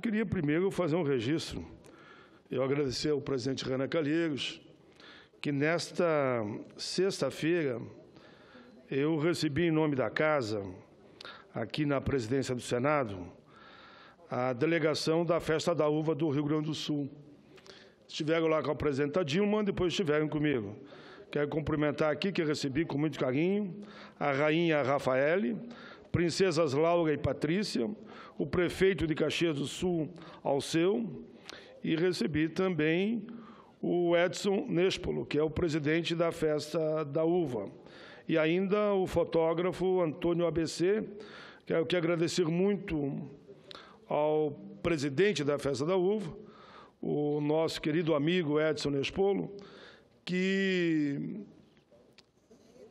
Eu queria primeiro fazer um registro. Eu agradecer ao presidente Renan Calheiros, que nesta sexta-feira eu recebi em nome da casa, aqui na presidência do Senado, a delegação da Festa da Uva do Rio Grande do Sul. Estiveram lá com a presidenta Dilma, depois estiveram comigo. Quero cumprimentar aqui, que recebi com muito carinho, a rainha Rafaele, princesas Laura e Patrícia, o prefeito de Caxias do Sul, Alceu, e recebi também o Edson Nespolo, que é o presidente da Festa da Uva, e ainda o fotógrafo Antônio ABC, quero é que agradecer muito ao presidente da Festa da Uva, o nosso querido amigo Edson Nespolo, que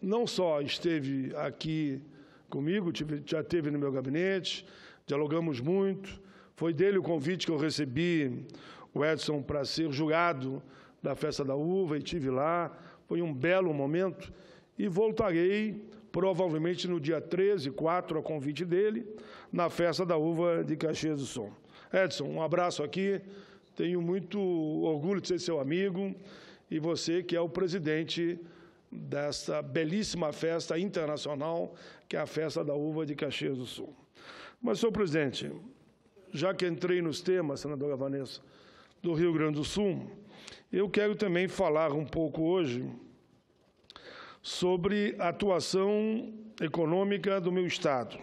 não só esteve aqui comigo, tive, já teve no meu gabinete, dialogamos muito. Foi dele o convite que eu recebi o Edson para ser julgado da festa da uva e tive lá. Foi um belo momento e voltarei provavelmente no dia 13, 4, a convite dele, na festa da uva de Caxias do Som. Edson, um abraço aqui. Tenho muito orgulho de ser seu amigo e você que é o presidente dessa belíssima festa internacional, que é a Festa da Uva de Caxias do Sul. Mas, senhor presidente, já que entrei nos temas, senadora Vanessa, do Rio Grande do Sul, eu quero também falar um pouco hoje sobre a atuação econômica do meu Estado.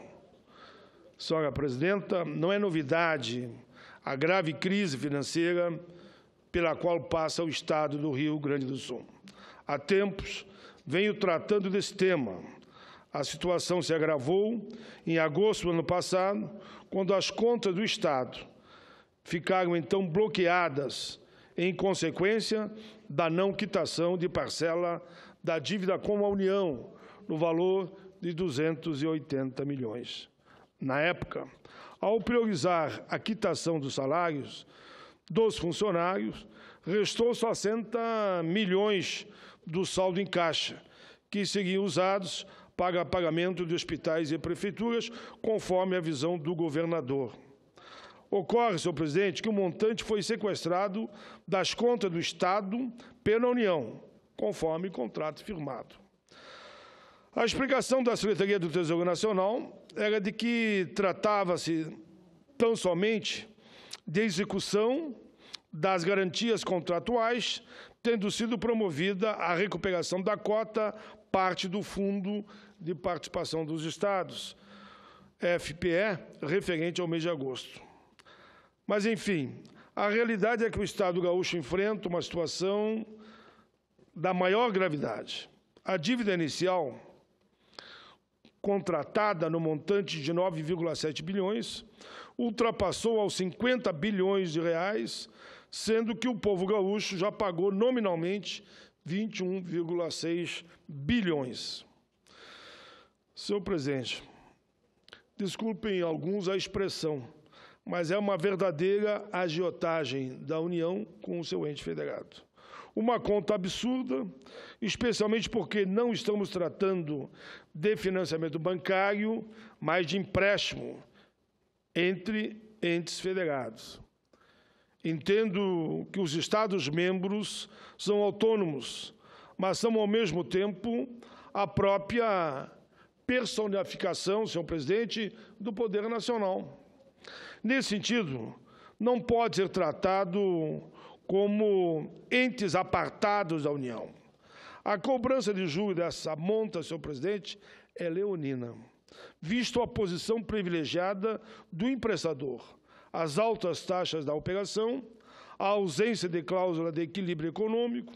Senhora presidenta, não é novidade a grave crise financeira pela qual passa o Estado do Rio Grande do Sul. Há tempos, venho tratando desse tema. A situação se agravou em agosto do ano passado, quando as contas do Estado ficaram então bloqueadas em consequência da não quitação de parcela da dívida com a União, no valor de 280 milhões. Na época, ao priorizar a quitação dos salários dos funcionários, restou 60 milhões do saldo em caixa, que seriam usados para pagamento de hospitais e prefeituras, conforme a visão do governador. Ocorre, senhor presidente, que o montante foi sequestrado das contas do Estado pela União, conforme contrato firmado. A explicação da Secretaria do Tesouro Nacional era de que tratava-se tão somente de execução das garantias contratuais tendo sido promovida a recuperação da cota, parte do Fundo de Participação dos Estados, FPE, referente ao mês de agosto. Mas, enfim, a realidade é que o Estado gaúcho enfrenta uma situação da maior gravidade. A dívida inicial, contratada no montante de 9,7 bilhões, ultrapassou aos 50 bilhões de reais, sendo que o povo gaúcho já pagou nominalmente 21,6 bilhões. Senhor presidente, desculpem alguns a expressão, mas é uma verdadeira agiotagem da União com o seu ente federado. Uma conta absurda, especialmente porque não estamos tratando de financiamento bancário, mas de empréstimo entre entes federados. Entendo que os Estados-membros são autônomos, mas são, ao mesmo tempo, a própria personificação, senhor presidente, do poder nacional. Nesse sentido, não pode ser tratado como entes apartados da União. A cobrança de juros dessa monta, senhor presidente, é leonina, visto a posição privilegiada do emprestador, as altas taxas da operação, a ausência de cláusula de equilíbrio econômico,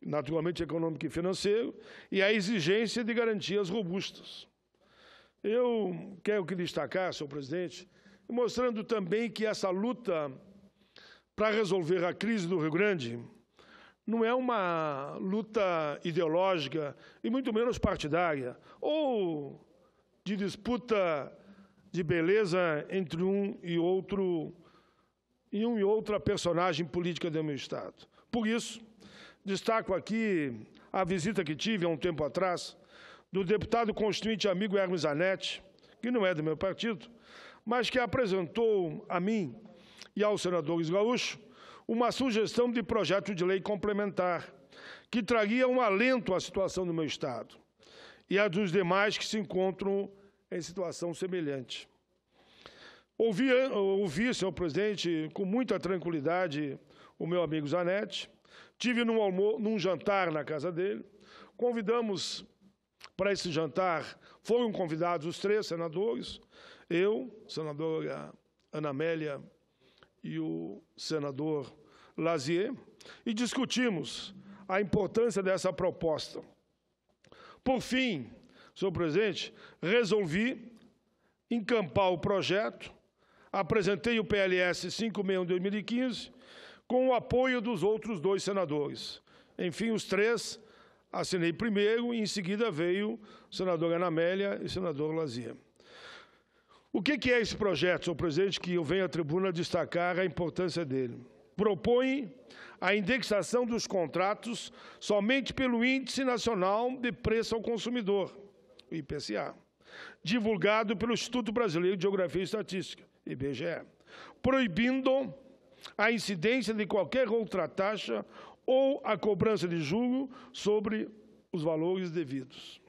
naturalmente econômico e financeiro, e a exigência de garantias robustas. Eu quero que destacar, senhor presidente, mostrando também que essa luta para resolver a crise do Rio Grande não é uma luta ideológica e muito menos partidária ou de disputa de beleza entre um e outro e um e outra personagem política do meu Estado. Por isso, destaco aqui a visita que tive há um tempo atrás do deputado constituinte amigo Hermes Zanetti, que não é do meu partido, mas que apresentou a mim e aos senadores gaúchos uma sugestão de projeto de lei complementar que traria um alento à situação do meu Estado e à dos demais que se encontram em situação semelhante. Ouvi, ouvi, senhor presidente, com muita tranquilidade o meu amigo Zanetti. Tive num, almo, num jantar na casa dele. Convidamos para esse jantar, foram convidados os três senadores, eu, senadora eh, Ana Amélia e o senador Lazier, e discutimos a importância dessa proposta. Por fim, senhor presidente, resolvi encampar o projeto, apresentei o PLS 561 de 2015, com o apoio dos outros dois senadores. Enfim, os três assinei primeiro e em seguida veio o senador Anamélia e o senador Lazia. O que é esse projeto, senhor presidente, que eu venho à tribuna destacar a importância dele? Propõe a indexação dos contratos somente pelo Índice Nacional de Preço ao Consumidor, IPCA, divulgado pelo Instituto Brasileiro de Geografia e Estatística, IBGE, proibindo a incidência de qualquer outra taxa ou a cobrança de julgo sobre os valores devidos.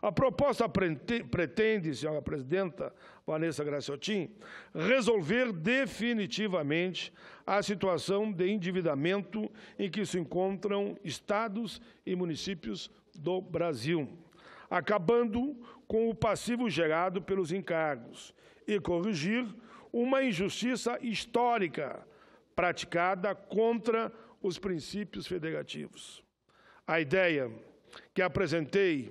A proposta pretende, senhora presidenta Vanessa Graciotin, resolver definitivamente a situação de endividamento em que se encontram estados e municípios do Brasil acabando com o passivo gerado pelos encargos e corrigir uma injustiça histórica praticada contra os princípios federativos. A ideia que apresentei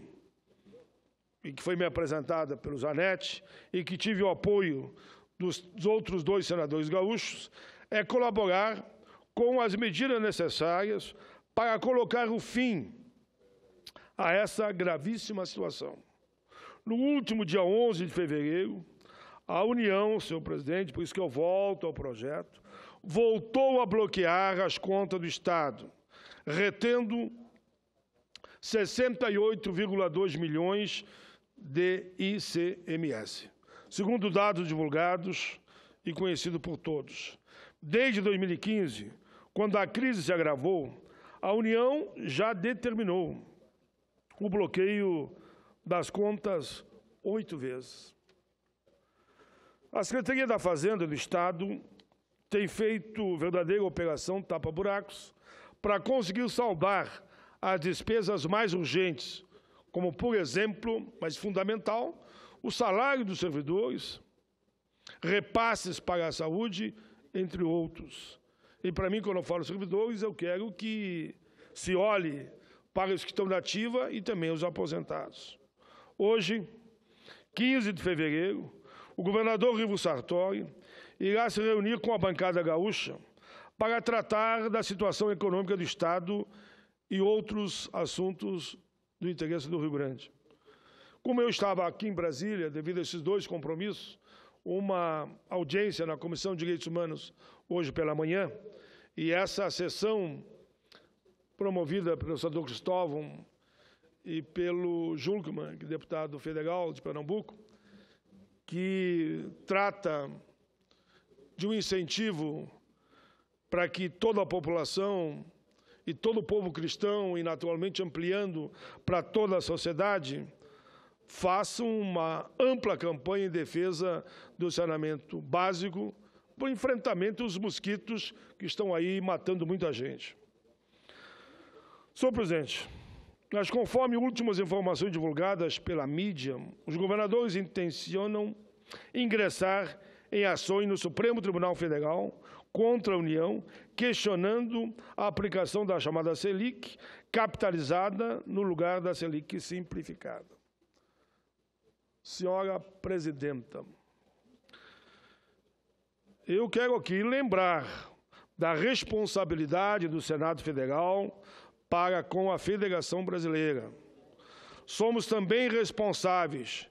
e que foi me apresentada pelo Zanetti e que tive o apoio dos outros dois senadores gaúchos é colaborar com as medidas necessárias para colocar o fim a essa gravíssima situação. No último dia 11 de fevereiro, a União, senhor presidente, por isso que eu volto ao projeto, voltou a bloquear as contas do Estado, retendo 68,2 milhões de ICMS, segundo dados divulgados e conhecido por todos. Desde 2015, quando a crise se agravou, a União já determinou o bloqueio das contas oito vezes. A Secretaria da Fazenda do Estado tem feito verdadeira operação tapa-buracos para conseguir saldar as despesas mais urgentes, como, por exemplo, mas fundamental, o salário dos servidores, repasses para a saúde, entre outros. E para mim, quando eu falo servidores, eu quero que se olhe para os que estão na ativa e também os aposentados. Hoje, 15 de fevereiro, o governador Rivo Sartori irá se reunir com a bancada gaúcha para tratar da situação econômica do Estado e outros assuntos do interesse do Rio Grande. Como eu estava aqui em Brasília, devido a esses dois compromissos, uma audiência na Comissão de Direitos Humanos hoje pela manhã, e essa sessão promovida pelo senador Cristóvão e pelo é deputado federal de Pernambuco, que trata de um incentivo para que toda a população e todo o povo cristão, e naturalmente ampliando para toda a sociedade, façam uma ampla campanha em defesa do saneamento básico, para o enfrentamento dos mosquitos que estão aí matando muita gente. Senhor presidente, mas conforme últimas informações divulgadas pela mídia, os governadores intencionam ingressar em ações no Supremo Tribunal Federal contra a União, questionando a aplicação da chamada Selic, capitalizada no lugar da Selic simplificada. Senhora Presidenta, eu quero aqui lembrar da responsabilidade do Senado Federal para com a Federação Brasileira. Somos também responsáveis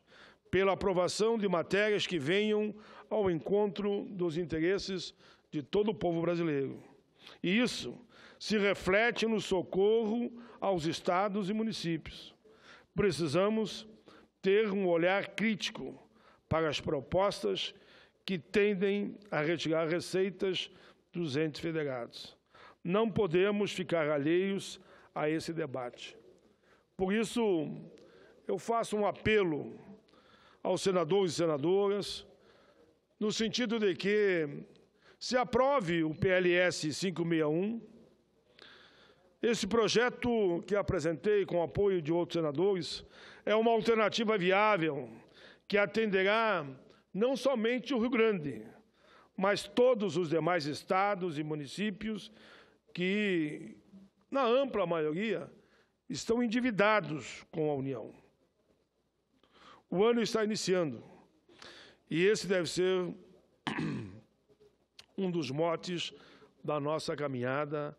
pela aprovação de matérias que venham ao encontro dos interesses de todo o povo brasileiro. E isso se reflete no socorro aos estados e municípios. Precisamos ter um olhar crítico para as propostas que tendem a retirar receitas dos entes federados. Não podemos ficar alheios a esse debate. Por isso, eu faço um apelo aos senadores e senadoras, no sentido de que se aprove o PLS 561, esse projeto que apresentei com apoio de outros senadores é uma alternativa viável que atenderá não somente o Rio Grande, mas todos os demais estados e municípios que na ampla maioria, estão endividados com a União. O ano está iniciando e esse deve ser um dos motes da nossa caminhada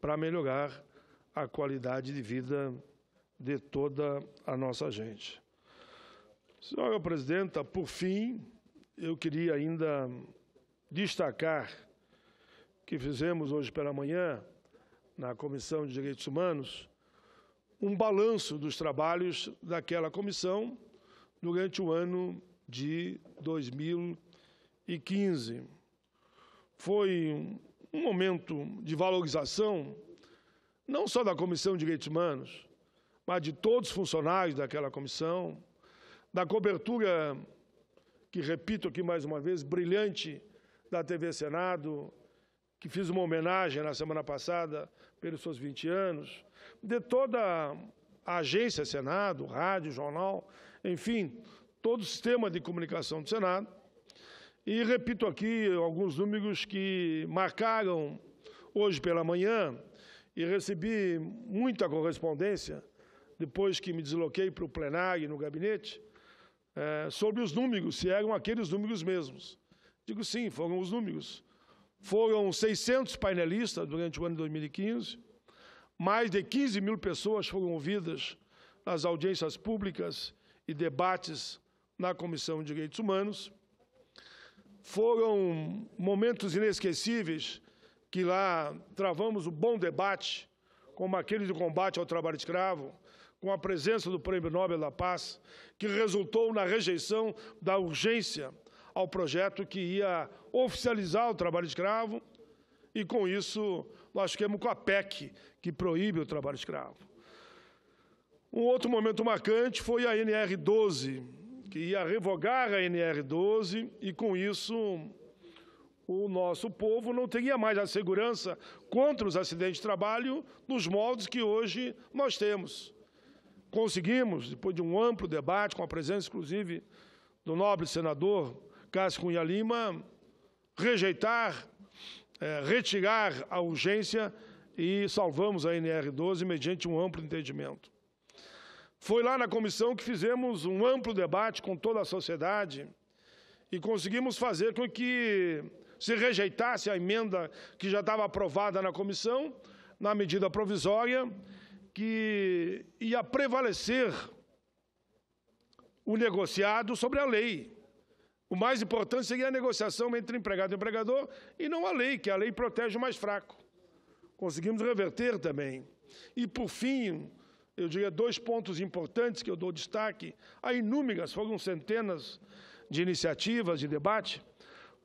para melhorar a qualidade de vida de toda a nossa gente. Senhora Presidenta, por fim, eu queria ainda destacar que fizemos hoje pela manhã na Comissão de Direitos Humanos, um balanço dos trabalhos daquela comissão durante o ano de 2015. Foi um momento de valorização, não só da Comissão de Direitos Humanos, mas de todos os funcionários daquela comissão, da cobertura, que repito aqui mais uma vez, brilhante da TV Senado, que fiz uma homenagem na semana passada pelos seus 20 anos, de toda a agência Senado, rádio, jornal, enfim, todo o sistema de comunicação do Senado. E repito aqui alguns números que marcaram hoje pela manhã e recebi muita correspondência depois que me desloquei para o plenário no gabinete, é, sobre os números, se eram aqueles números mesmos. Digo sim, foram os números. Foram 600 painelistas durante o ano de 2015, mais de 15 mil pessoas foram ouvidas nas audiências públicas e debates na Comissão de Direitos Humanos. Foram momentos inesquecíveis que lá travamos um bom debate, como aquele de combate ao trabalho escravo, com a presença do Prêmio Nobel da Paz, que resultou na rejeição da urgência ao projeto que ia oficializar o trabalho escravo e, com isso, nós ficamos com a PEC, que proíbe o trabalho escravo. Um outro momento marcante foi a NR 12, que ia revogar a NR 12 e, com isso, o nosso povo não teria mais a segurança contra os acidentes de trabalho nos moldes que hoje nós temos. Conseguimos, depois de um amplo debate, com a presença, inclusive, do nobre senador Cássio Cunha Lima rejeitar, é, retirar a urgência e salvamos a NR12 mediante um amplo entendimento. Foi lá na comissão que fizemos um amplo debate com toda a sociedade e conseguimos fazer com que se rejeitasse a emenda que já estava aprovada na comissão, na medida provisória, que ia prevalecer o negociado sobre a lei. O mais importante seria a negociação entre empregado e empregador e não a lei, que a lei protege o mais fraco. Conseguimos reverter também. E, por fim, eu diria dois pontos importantes que eu dou destaque, há inúmeras, foram centenas de iniciativas, de debate,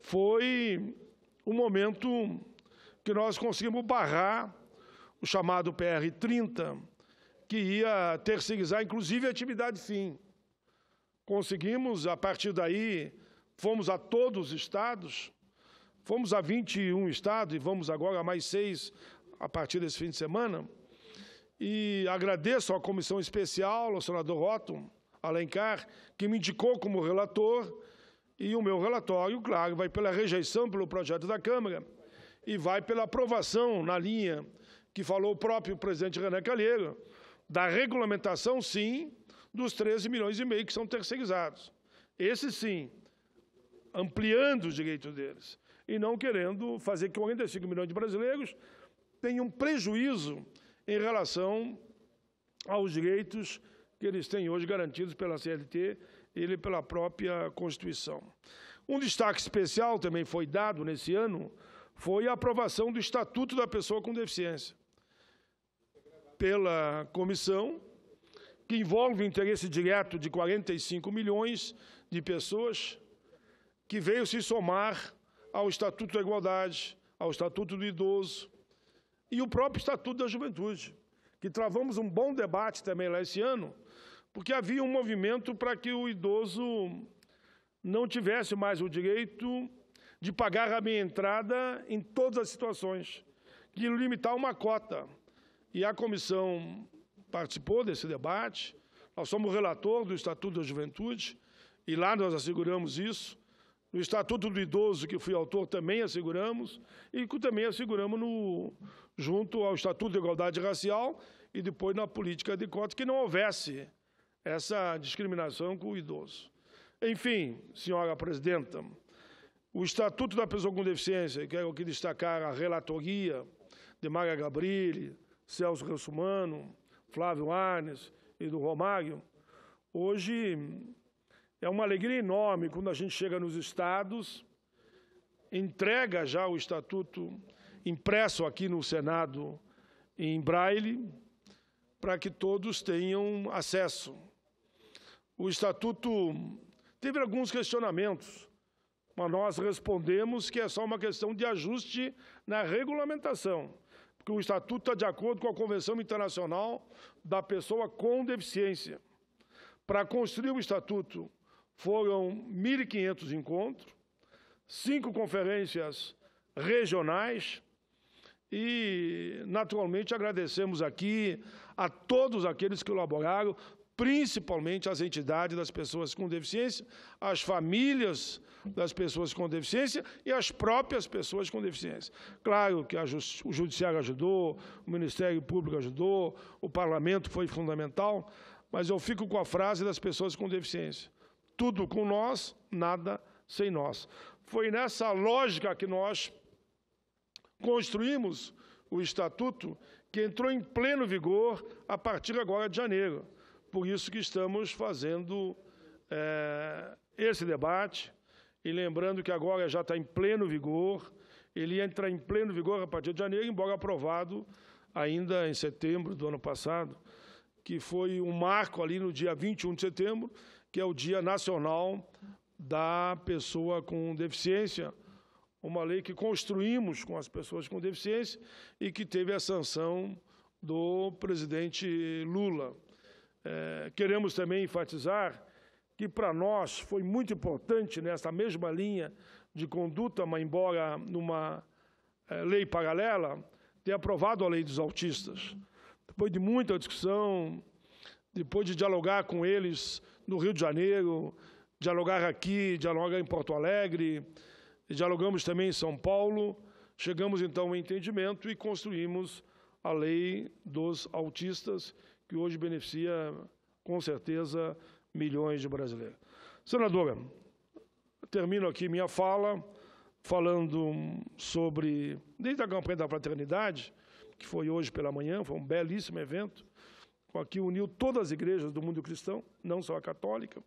foi um momento que nós conseguimos barrar o chamado PR-30, que ia terceirizar, inclusive, a atividade fim. Conseguimos, a partir daí, fomos a todos os estados, fomos a 21 estados e vamos agora a mais seis a partir desse fim de semana. E agradeço à comissão especial, ao senador Otton Alencar, que me indicou como relator, e o meu relatório, claro, vai pela rejeição pelo projeto da Câmara e vai pela aprovação na linha que falou o próprio presidente Renan Calheiro, da regulamentação, sim, dos 13 milhões e meio que são terceirizados. Esse, sim, ampliando os direitos deles, e não querendo fazer que 45 milhões de brasileiros tenham um prejuízo em relação aos direitos que eles têm hoje garantidos pela CLT e pela própria Constituição. Um destaque especial também foi dado nesse ano foi a aprovação do Estatuto da Pessoa com Deficiência pela comissão, que envolve o interesse direto de 45 milhões de pessoas que veio se somar ao Estatuto da Igualdade, ao Estatuto do Idoso e o próprio Estatuto da Juventude, que travamos um bom debate também lá esse ano, porque havia um movimento para que o idoso não tivesse mais o direito de pagar a minha entrada em todas as situações, de limitar uma cota. E a comissão participou desse debate, nós somos relator do Estatuto da Juventude, e lá nós asseguramos isso, no Estatuto do Idoso, que fui autor, também asseguramos, e que também asseguramos no, junto ao Estatuto de Igualdade Racial e depois na política de cotas, que não houvesse essa discriminação com o idoso. Enfim, senhora presidenta, o Estatuto da Pessoa com Deficiência, quero é aqui destacar a relatoria de Maga Gabrilli, Celso Ressumano, Flávio Arnes e do Romário, hoje é uma alegria enorme quando a gente chega nos estados, entrega já o estatuto impresso aqui no Senado em braille, para que todos tenham acesso. O estatuto teve alguns questionamentos, mas nós respondemos que é só uma questão de ajuste na regulamentação, porque o estatuto está de acordo com a Convenção Internacional da Pessoa com Deficiência. Para construir o estatuto, foram 1.500 encontros, cinco conferências regionais e, naturalmente, agradecemos aqui a todos aqueles que colaboraram, principalmente as entidades das pessoas com deficiência, as famílias das pessoas com deficiência e as próprias pessoas com deficiência. Claro que o Judiciário ajudou, o Ministério Público ajudou, o Parlamento foi fundamental, mas eu fico com a frase das pessoas com deficiência tudo com nós, nada sem nós. Foi nessa lógica que nós construímos o estatuto que entrou em pleno vigor a partir agora de janeiro. Por isso que estamos fazendo é, esse debate e lembrando que agora já está em pleno vigor, ele entra em pleno vigor a partir de janeiro, embora aprovado ainda em setembro do ano passado, que foi um marco ali no dia 21 de setembro, que é o Dia Nacional da Pessoa com Deficiência, uma lei que construímos com as pessoas com deficiência e que teve a sanção do presidente Lula. É, queremos também enfatizar que para nós foi muito importante nessa mesma linha de conduta, mas embora numa é, lei paralela, ter aprovado a lei dos autistas. Depois de muita discussão, depois de dialogar com eles no Rio de Janeiro, dialogar aqui, dialogar em Porto Alegre, dialogamos também em São Paulo, chegamos então ao entendimento e construímos a lei dos autistas, que hoje beneficia, com certeza, milhões de brasileiros. Senadora, termino aqui minha fala falando sobre, desde a campanha da fraternidade, que foi hoje pela manhã, foi um belíssimo evento, que uniu todas as igrejas do mundo cristão, não só a católica.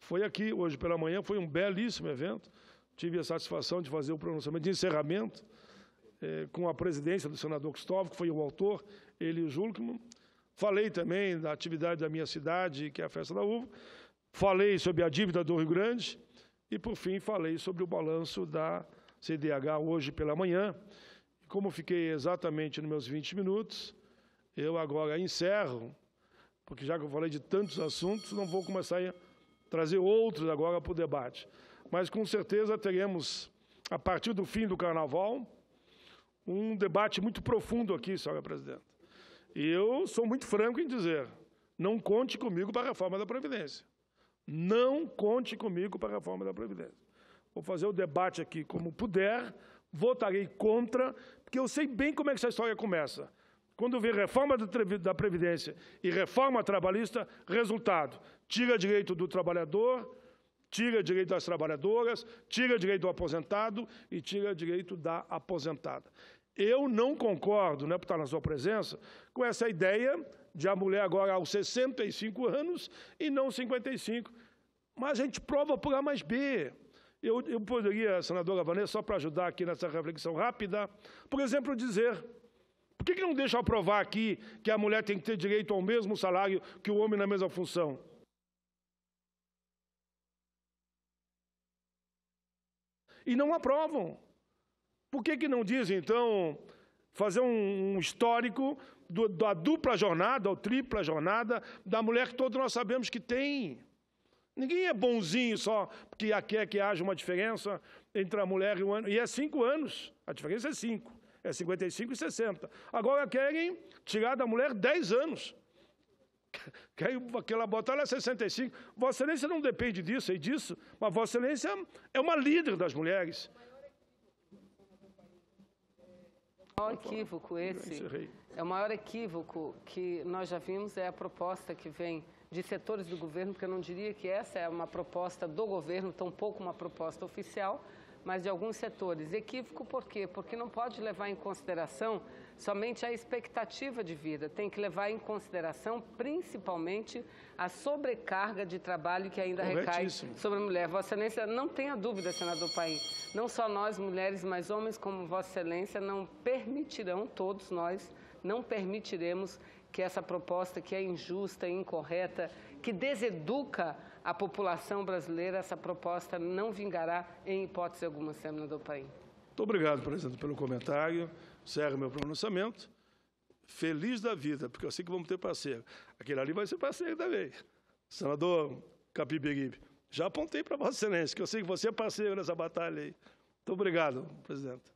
Foi aqui, hoje pela manhã, foi um belíssimo evento. Tive a satisfação de fazer o pronunciamento de encerramento eh, com a presidência do senador Cristóvão, que foi o autor, ele e o Julkman. Falei também da atividade da minha cidade, que é a Festa da Uva. Falei sobre a dívida do Rio Grande. E, por fim, falei sobre o balanço da CDH hoje pela manhã. Como fiquei exatamente nos meus 20 minutos, eu agora encerro, porque já que eu falei de tantos assuntos, não vou começar a trazer outros agora para o debate. Mas com certeza teremos, a partir do fim do carnaval, um debate muito profundo aqui, senhora presidenta. E eu sou muito franco em dizer, não conte comigo para a reforma da Previdência. Não conte comigo para a reforma da Previdência. Vou fazer o debate aqui como puder, votarei contra, porque eu sei bem como é que essa história começa. Quando vem reforma da Previdência e reforma trabalhista, resultado: tira direito do trabalhador, tira direito das trabalhadoras, tira direito do aposentado e tira direito da aposentada. Eu não concordo, né, por estar na sua presença, com essa ideia de a mulher agora aos 65 anos e não 55. Mas a gente prova por A mais B. Eu, eu poderia, senadora Vanessa, só para ajudar aqui nessa reflexão rápida, por exemplo, dizer por que, que não deixa aprovar aqui que a mulher tem que ter direito ao mesmo salário que o homem na mesma função? E não aprovam. Por que, que não dizem, então, fazer um, histórico do, da dupla jornada ou tripla jornada da mulher que todos nós sabemos que tem? Ninguém é bonzinho só porque quer que haja uma diferença entre a mulher e o ano E é cinco anos. A diferença é cinco é 55 e 60. Agora querem tirar da mulher 10 anos. Querem que ela bota ela 65. É Vossa Excelência não depende disso e é disso, mas Vossa Excelência é uma líder das mulheres. O maior equívoco esse, é o maior equívoco que nós já vimos é a proposta que vem de setores do governo, porque eu não diria que essa é uma proposta do governo, tampouco uma proposta oficial, mas de alguns setores. Equívoco por quê? Porque não pode levar em consideração somente a expectativa de vida, tem que levar em consideração principalmente a sobrecarga de trabalho que ainda recai sobre a mulher. Vossa Excelência, não tenha dúvida, senador Paim, não só nós mulheres, mas homens como Vossa Excelência não permitirão, todos nós, não permitiremos que essa proposta que é injusta, incorreta, que deseduca a população brasileira, essa proposta não vingará em hipótese alguma, senador Paim. Muito obrigado, presidente, pelo comentário. Encerro meu pronunciamento. Feliz da vida, porque eu sei que vamos ter parceiro. Aquele ali vai ser parceiro também. Senador Capiberibe, já apontei para Vossa Excelência, que eu sei que você é parceiro nessa batalha aí. Muito obrigado, presidente.